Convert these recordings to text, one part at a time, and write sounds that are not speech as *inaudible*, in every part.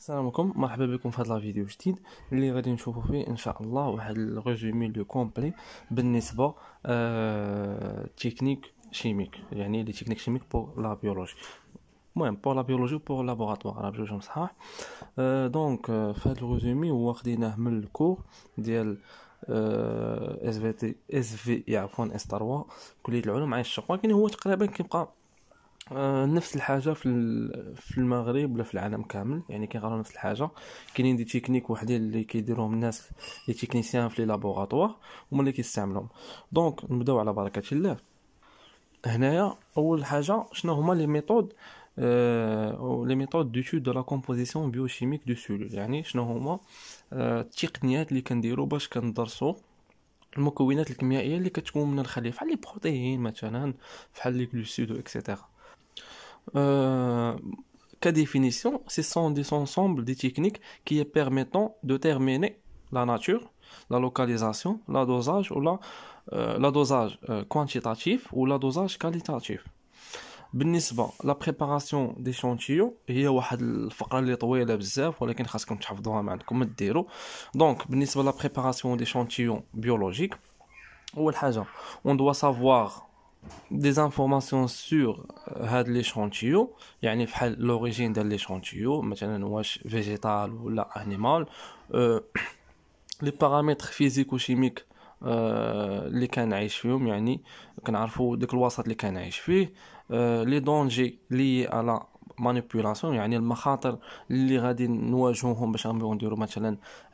السلام عليكم مرحبا بكم في هذا الفيديو جديد اللي غادي نشوفوا فيه ان شاء الله واحد الريزومي لو كومبلي بالنسبه آه تكنيك شيميك يعني لي تكنيك شيميك بور لا بيولوجي المهم بور لا بيولوجي بور لابوراتوار راه بجوجهم صحاح آه دونك آه، في هذا الريزومي هو خديناه من الكور ديال اس في تي اس في عفوا اس 3 كليه العلوم عين الشق ولكن يعني هو تقريبا كيبقى آه، نفس الحاجه في في المغرب ولا في العالم كامل يعني كيغراو نفس الحاجه كاينين دي تكنيك وحدين اللي كيديروهم الناس لي تكنيسيان في لي لابوغاتوار هما اللي كيستعملوهم دونك نبداو على بركه الله هنايا اول حاجه شنو هما لي ميثود آه لي ميثود ديتود دو لا كومبوزيسيون بيوشيميك دو سولول يعني شنو هما آه، التقنيات اللي كنديرو باش كندرسو المكونات الكيميائيه اللي كتكون من الخليه بحال لي بروتيين مثلا بحال لي غلوسيد اكسيتيرا quelle euh, définition, ce sont des ensembles de techniques qui permettent de terminer la nature, la localisation, la dosage ou la, euh, dosage euh, quantitatif ou la dosage qualitatif. بالنسبة la préparation d'échantillons, شونتيو هي واحد savoir des informations sur euh, les échantillons, l'origine de l'échantillon, euh, les paramètres physiques végétal ou euh, les paramètres chimiques lesquels naissent, y'a les dangers liés à la manipulation, les ni le danger qui est de nous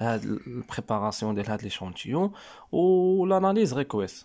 la préparation de l'échantillon ou l'analyse récursive.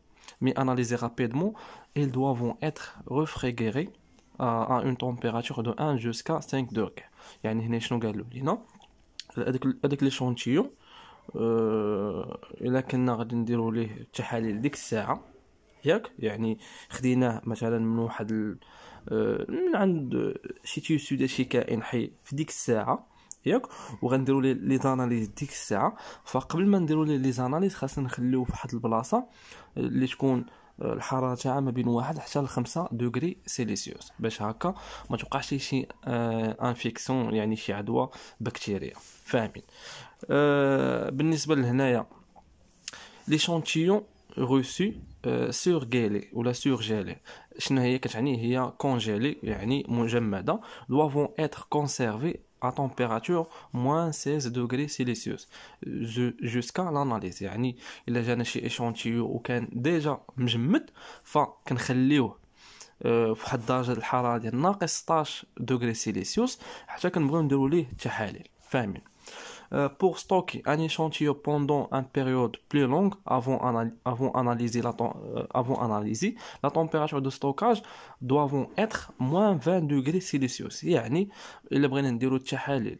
mais analysées rapidement, ils doivent être réfrigérés euh, à une température de 1 jusqu'à 5 degrés يعني هنا شنو قالوا لينا هذاك هذاك ليشونتيون الا كنا غادي نديرو ليه التحاليل ديك الساعه ياك يعني خديناه مثلا من واحد من عند شي تيسو شي كائن حي في ديك الساعه ياك وغنديروا لي زاناليز ديك الساعه فقبل ما نديروا لي زاناليز خاصنا نخليوه في واحد البلاصه آه، اللي تكون آه، الحراره تاعها ما بين واحد حتى لخمسة دوغري سيليسيوس باش هكا ما توقعش شي آه انفيكسيون يعني شي عدوى بكتيريه فاهمين آه بالنسبه لهنايا لي شونتيون روسي آه سور جيلي ولا سور جيلي شنو هي كتعني هي كونجيلي يعني مجمده دوافون اتر كونسيرفي à température moins 16 degrés Celsius jusqu'à l'analyse يعني الا جانا شي échantillon وكان ديجا مجمد فكنخليوه آه، فواحد درجه الحراره ديال ناقص 16 دوغري سيليسيوس حتى كنبغيو نديرو ليه التحاليل فاهمين euh, pour stocker un échantillon pendant une période plus longue avant, anal avant, analyser, la euh, avant analyser, la température de stockage doit être moins 20 degrés Celsius. يعني إلا بغينا نديرو التحاليل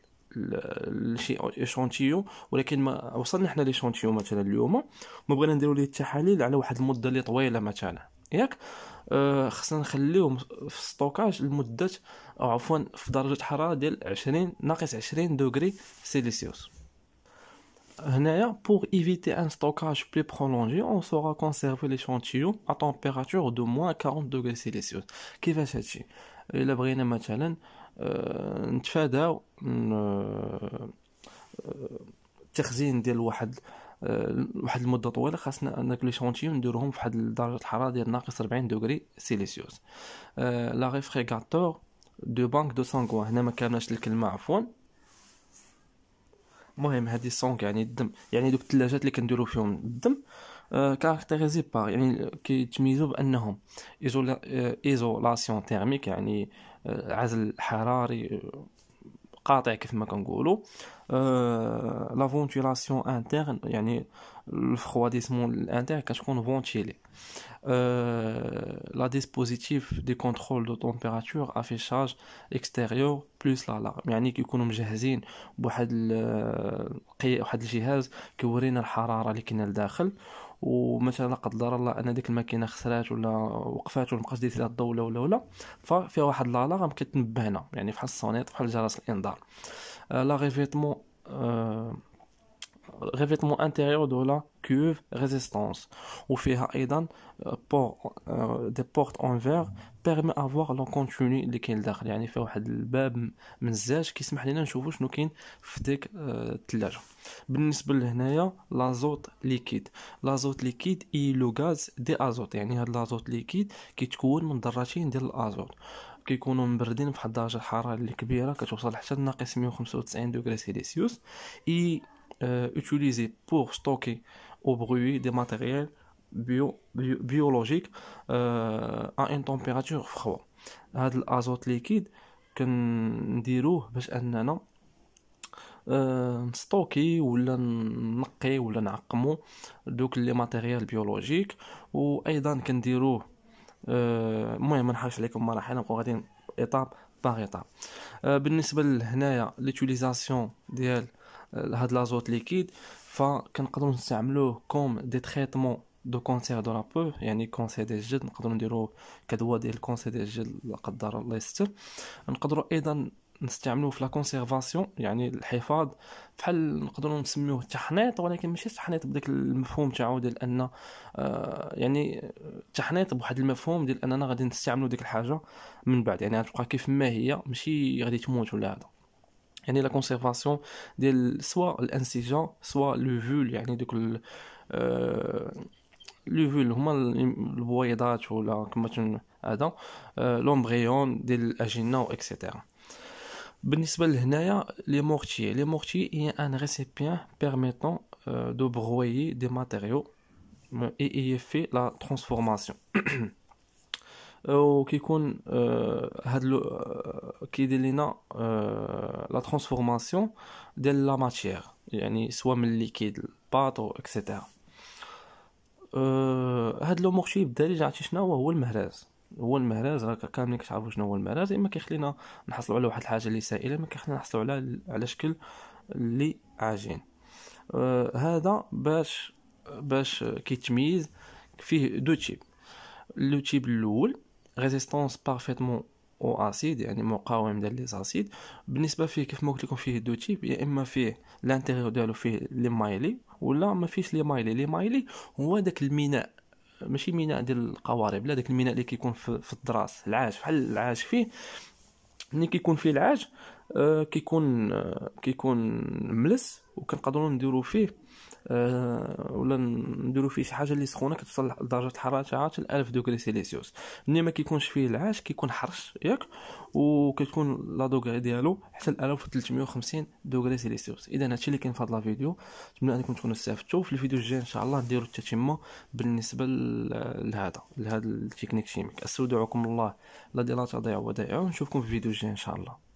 لشي اشونتيون ولكن ما وصلنا حنا ليشونتيون مثلا اليوم ما بغينا نديرو ليه التحاليل على واحد المده اللي طويله مثلا ياك أه، خصنا نخليهم في ستوكاج لمده او عفوا في درجه حراره ديال 20 ناقص 20 دوغري سيليسيوس هنايا ايفيتي ان ستوكاج بلي برولونجي اون سورا كونسيرفي لي شونتيو ا تمبيراتور دو موان 40 دوغري سيليسيوس كيفاش هادشي الا بغينا مثلا أه، نتفاداو التخزين أه، ديال واحد آه، واحد المده طويله خاصنا انك لي شونتيون نديروهم فواحد درجه الحراره ديال ناقص 40 دوغري سيليسيوس آه، لا ريفريغاتور دو بانك دو سانغوا هنا ما كانش الكلمه عفوا المهم هادي سونغ يعني الدم يعني دوك الثلاجات اللي كنديرو فيهم الدم آه، كاركتيريزي بار يعني كيتميزو بانهم ايزولاسيون تيرميك يعني عزل حراري قاطع كيف ما كنقولوا أه لا فونتيلاسيون انترن يعني الفخواديسمون الانتر كتكون فونتيلي euh, la dispositif de contrôle de température, affichage extérieur بلوس لالارم يعني كيكونوا مجهزين بواحد واحد الجهاز كيورينا الحراره اللي كاينه لداخل ومثلا لا قدر الله ان ديك الماكينه خسرات ولا وقفات ولا مابقاش دير فيها الضوء ولا ولا ولا ففيها واحد لالارم كتنبهنا يعني بحال الصونيط بحال جرس الانذار آه، لا ريفيتمون آه، ريفيتمون انتيريور دو لا كوف ريزيستانس وفيها ايضا بور دي بورت اون فير بيرمي افوار لو كونتيني اللي كاين لداخل يعني فيها واحد الباب من الزاج كيسمح لنا نشوفو شنو كاين في ديك euh, الثلاجه بالنسبه لهنايا لازوت ليكيد لازوت ليكيد اي لو غاز دي ازوت يعني هاد لازوت ليكيد كيتكون من ذراتين ديال الازوت كيكونوا مبردين فواحد درجه الحراره اللي كبيره كتوصل حتى لناقص 195 دوغري سيليسيوس اي euh, utilisé pour stocker au bruit des matériels bio, bio, biologiques euh, à une température froide. هذا الازوت que nous باش اننا euh, نستوكي ولا نقي ولا نعقمو دوك لي ماتيريال بيولوجيك وايضا كنديروه euh, المهم ما نحرش عليكم مراحل نبقاو غاديين ايطاب باغ ايطاب بالنسبه لهنايا ليتيليزاسيون ديال Euh, هاد لازوت ليكيد فكنقدروا نستعملوه كوم دي تريتمون دو كونسير دو لابو يعني كونسير ديال الجلد نقدروا نديرو كدواء ديال كونسير ديال الجلد لا قدر الله يستر نقدروا ايضا نستعملوه في لا كونسيرفاسيون يعني الحفاظ بحال نقدروا نسميوه تحنيط ولكن ماشي تحنيط بداك المفهوم تاعو ديال ان آه يعني تحنيط بواحد المفهوم ديال اننا غادي نستعملو ديك الحاجه من بعد يعني غتبقى كيف ما هي ماشي غادي تموت ولا هذا Il y a la conservation soit de l'incision, soit de l'huile. Il y a donc l'huile, le boyé d'Ach ou la comatune Adam, l'embryon, l'agénal, etc. B'Nisvelhnaya, les mortiers. Les mortiers sont un récipient permettant de broyer des matériaux et y effectuer la transformation. *clears throat* وكيكون هاد لو كيدير لينا لا ترانسفورماسيون ديال لا ماتيير يعني سوا من ليكيد الباط او اكسيتيرا هاد لو مورشي بالدارجه عرفتي شنو هو المهراز هو المهراز راك كاملين كتعرفوا شنو هو المهراز اما كيخلينا نحصلوا على واحد الحاجه اللي سائله اما كيخلينا نحصلوا على على شكل اللي عاجين آه هذا باش باش كيتميز فيه دو تيب لو تيب الاول ريزيستانس بارفيتمون او اسيد يعني مقاوم ديال للزاسيد بالنسبه فيه كيف ما قلت لكم فيه دو تيب يا اما فيه لانتيريور ديالو فيه لي مايلي ولا ما فيش لي مايلي لي مايلي هو داك الميناء ماشي ميناء ديال القوارب لا داك الميناء اللي كيكون في, في الدراس العاج بحال العاج فيه ملي كيكون فيه العاج آه، كيكون آه، كيكون ملس وكنقدروا نديرو فيه آه، ولا نديرو فيه شي حاجه اللي سخونه كتوصل لدرجه الحراره تاعها حتى 1000 دوغري سيليسيوس ملي ما كيكونش فيه العاش كيكون حرش ياك وكتكون لا دوغري ديالو حتى 1350 دوغري سيليسيوس اذا هادشي اللي كاين في هاد لا فيديو نتمنى انكم تكونوا استفدتوا في الفيديو الجاي ان شاء الله نديرو التتمه بالنسبه لهذا لهذا التكنيك شيميك استودعكم الله الذي لا تضيع ودائعه ونشوفكم في الفيديو الجاي ان شاء الله